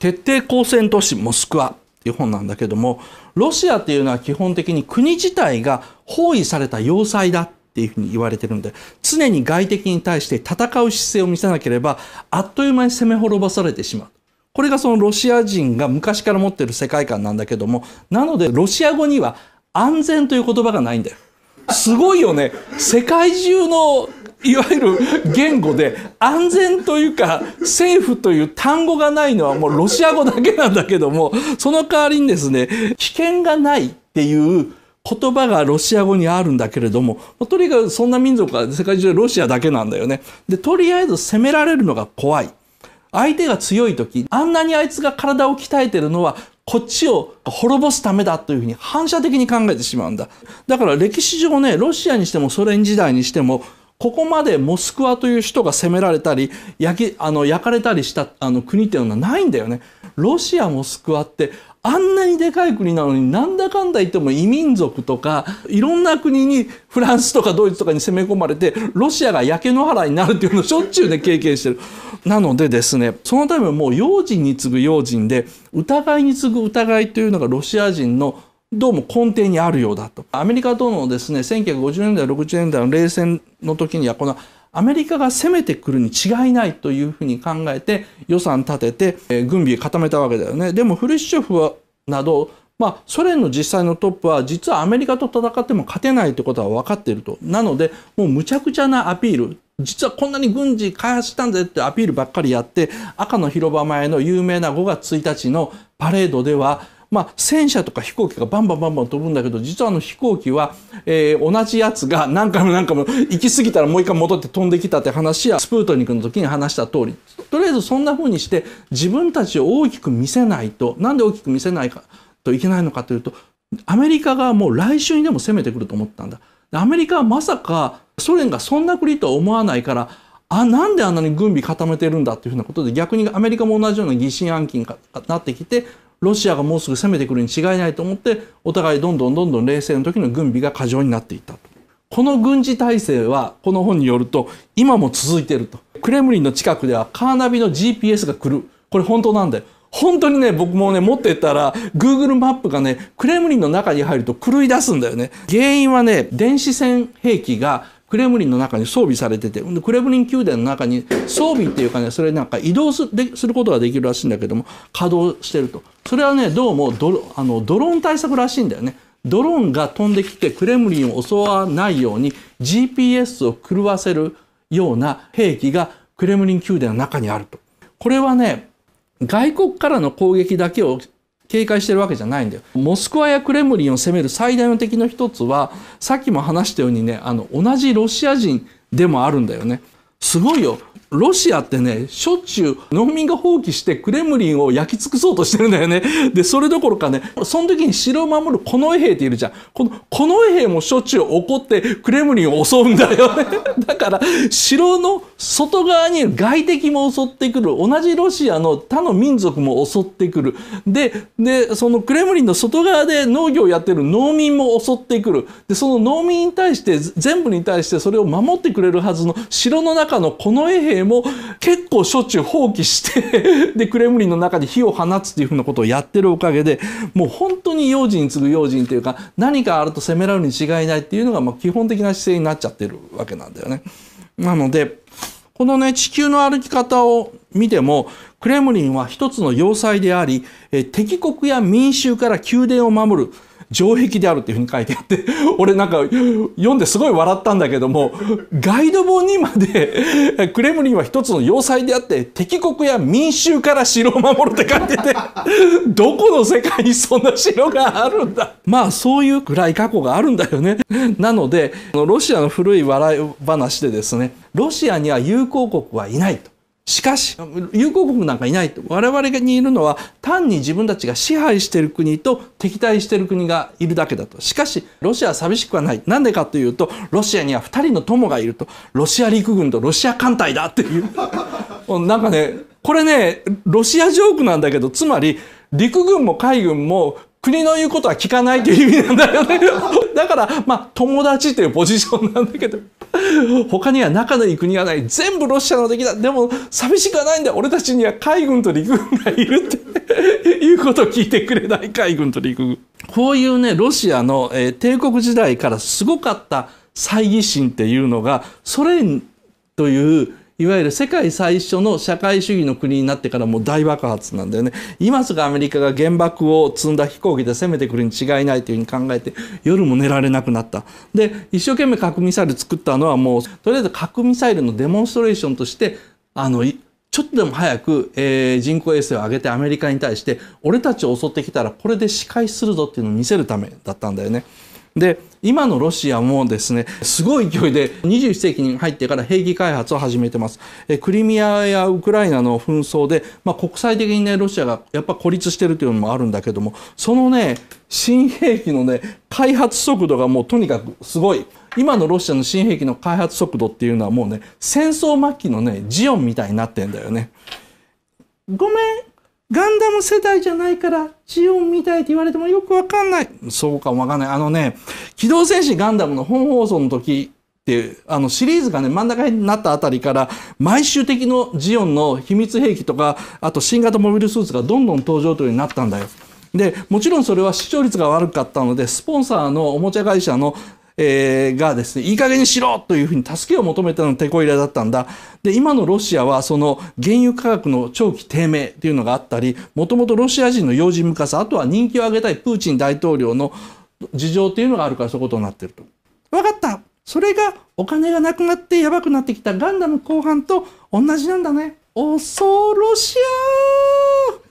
徹底抗戦都市モスクワっていう本なんだけども、ロシアっていうのは基本的に国自体が包囲された要塞だっていうふうに言われてるんで、常に外敵に対して戦う姿勢を見せなければ、あっという間に攻め滅ぼされてしまう。これがそのロシア人が昔から持ってる世界観なんだけども、なのでロシア語には安全という言葉がないんだよ。すごいよね。世界中のいわゆる言語で安全というか政府という単語がないのはもうロシア語だけなんだけどもその代わりにですね危険がないっていう言葉がロシア語にあるんだけれどもとにかくそんな民族は世界中でロシアだけなんだよね。でとりあえず攻められるのが怖い。相手が強い時あんなにあいつが体を鍛えてるのはこっちを滅ぼすためだというふうに反射的に考えてしまうんだ。だから歴史上ねロシアにしてもソ連時代にしてもここまでモスクワという首都が攻められたり、焼き、あの、焼かれたりしたあの国っていうのはないんだよね。ロシア、モスクワって、あんなにでかい国なのになんだかんだ言っても異民族とかいろんな国にフランスとかドイツとかに攻め込まれてロシアが焼け野原になるっていうのをしょっちゅうね経験してる。なのでですねそのためもう用心に次ぐ用心で疑いに次ぐ疑いというのがロシア人のどうも根底にあるようだと。アメリカとのですね、1950年代、60年代の冷戦の時には、このアメリカが攻めてくるに違いないというふうに考えて予算立てて、軍備固めたわけだよね。でもフルシチョフはなど、まあ、ソ連の実際のトップは実はアメリカと戦っても勝てないってことは分かっていると。なので、もうむちゃくちゃなアピール。実はこんなに軍事開発したんだぜってアピールばっかりやって、赤の広場前の有名な5月1日のパレードでは、まあ、戦車とか飛行機がバンバンバンバン飛ぶんだけど、実はあの飛行機は、えー、同じやつが何回も何回も行き過ぎたらもう一回戻って飛んできたって話や、スプートニクの時に話した通り、とりあえずそんな風にして自分たちを大きく見せないと、なんで大きく見せないかといけないのかというと、アメリカがもう来週にでも攻めてくると思ったんだ。アメリカはまさかソ連がそんな国とは思わないから、あ、なんであんなに軍備固めてるんだっていうふうなことで逆にアメリカも同じような疑心暗鬼になってきて、ロシアがもうすぐ攻めてくるに違いないと思って、お互いどんどんどんどん冷静の時の軍備が過剰になっていったと。この軍事体制は、この本によると、今も続いていると。クレムリンの近くではカーナビの GPS が来る。これ本当なんだよ。本当にね、僕もね、持ってったら、Google マップがね、クレムリンの中に入ると狂い出すんだよね。原因はね、電子戦兵器がクレムリンの中に装備されてて、クレムリン宮殿の中に装備っていうかね、それなんか移動することができるらしいんだけども、稼働してると。それはね、どうもドあのドローン対策らしいんだよね。ドローンが飛んできてクレムリンを襲わないように GPS を狂わせるような兵器がクレムリン宮殿の中にあると。これはね、外国からの攻撃だけを警戒してるわけじゃないんだよ。モスクワやクレムリンを攻める最大の敵の一つは、さっきも話したようにね、あの、同じロシア人でもあるんだよね。すごいよ。ロシアってね、しょっちゅう農民が放棄してクレムリンを焼き尽くそうとしてるんだよね。で、それどころかね、その時に城を守る近衛兵っているじゃん。この近衛兵もしょっちゅう怒ってクレムリンを襲うんだよね。だから、城の外側に外敵も襲ってくる。同じロシアの他の民族も襲ってくる。で、で、そのクレムリンの外側で農業をやってる農民も襲ってくる。で、その農民に対して、全部に対してそれを守ってくれるはずの城の中のこの衛兵も結構しょっちゅう放棄して で、クレムリンの中で火を放つっていうふうなことをやってるおかげで、もう本当に用心に次ぐ用心というか、何かあると責められるに違いないっていうのが、まあ基本的な姿勢になっちゃってるわけなんだよね。なので、このね、地球の歩き方を見ても、クレムリンは一つの要塞であり、敵国や民衆から宮殿を守る、城壁であるっていうふうに書いてあって、俺なんか読んですごい笑ったんだけども、ガイド本にまで、クレムリンは一つの要塞であって、敵国や民衆から城を守るって書いてて、どこの世界にそんな城があるんだ。まあそういう暗い過去があるんだよね。なので、ロシアの古い笑い話でですね、ロシアには友好国はいないと。しかし、友好国なんかいないと。我々にいるのは、単に自分たちが支配している国と敵対している国がいるだけだと。しかし、ロシアは寂しくはない。なんでかというと、ロシアには2人の友がいると。ロシア陸軍とロシア艦隊だっていう。なんかね、これね、ロシアジョークなんだけど、つまり、陸軍も海軍も国の言うことは聞かないという意味なんだよね。だから、まあ、友達というポジションなんだけど。他には仲のいい国がない全部ロシアの敵だでも寂しくはないんだ俺たちには海軍と陸軍がいるっていうことを聞いてくれない海軍と陸軍 こういうねロシアの、えー、帝国時代からすごかった猜疑心っていうのがソ連といういわゆる世界最初の社会主義の国になってからもう大爆発なんだよね今すぐアメリカが原爆を積んだ飛行機で攻めてくるに違いないというふうに考えて夜も寝られなくなったで一生懸命核ミサイル作ったのはもうとりあえず核ミサイルのデモンストレーションとしてあのちょっとでも早く、えー、人工衛星を上げてアメリカに対して俺たちを襲ってきたらこれで仕返しするぞっていうのを見せるためだったんだよね。で今のロシアもですねすごい勢いで21世紀に入ってから兵器開発を始めてますえクリミアやウクライナの紛争で、まあ、国際的にねロシアがやっぱ孤立してるというのもあるんだけどもそのね新兵器のね開発速度がもうとにかくすごい今のロシアの新兵器の開発速度っていうのはもうね戦争末期のねジオンみたいになってんだよねごめんガンダム世代じゃないから、ジオンみたいって言われてもよくわかんない。そうかもわかんない。あのね、機動戦士ガンダムの本放送の時って、いう、あのシリーズがね、真ん中になったあたりから、毎週的のジオンの秘密兵器とか、あと新型モビルスーツがどんどん登場というようになったんだよ。で、もちろんそれは視聴率が悪かったので、スポンサーのおもちゃ会社のえー、がですね、いい加減にしろというふうに助けを求めたのがテコ入れだったんだ。で、今のロシアはその原油価格の長期低迷というのがあったり、もともとロシア人の用心深さ、あとは人気を上げたいプーチン大統領の事情というのがあるからそういうことになってると。分かったそれがお金がなくなってやばくなってきたガンダム後半と同じなんだね。恐ろしやー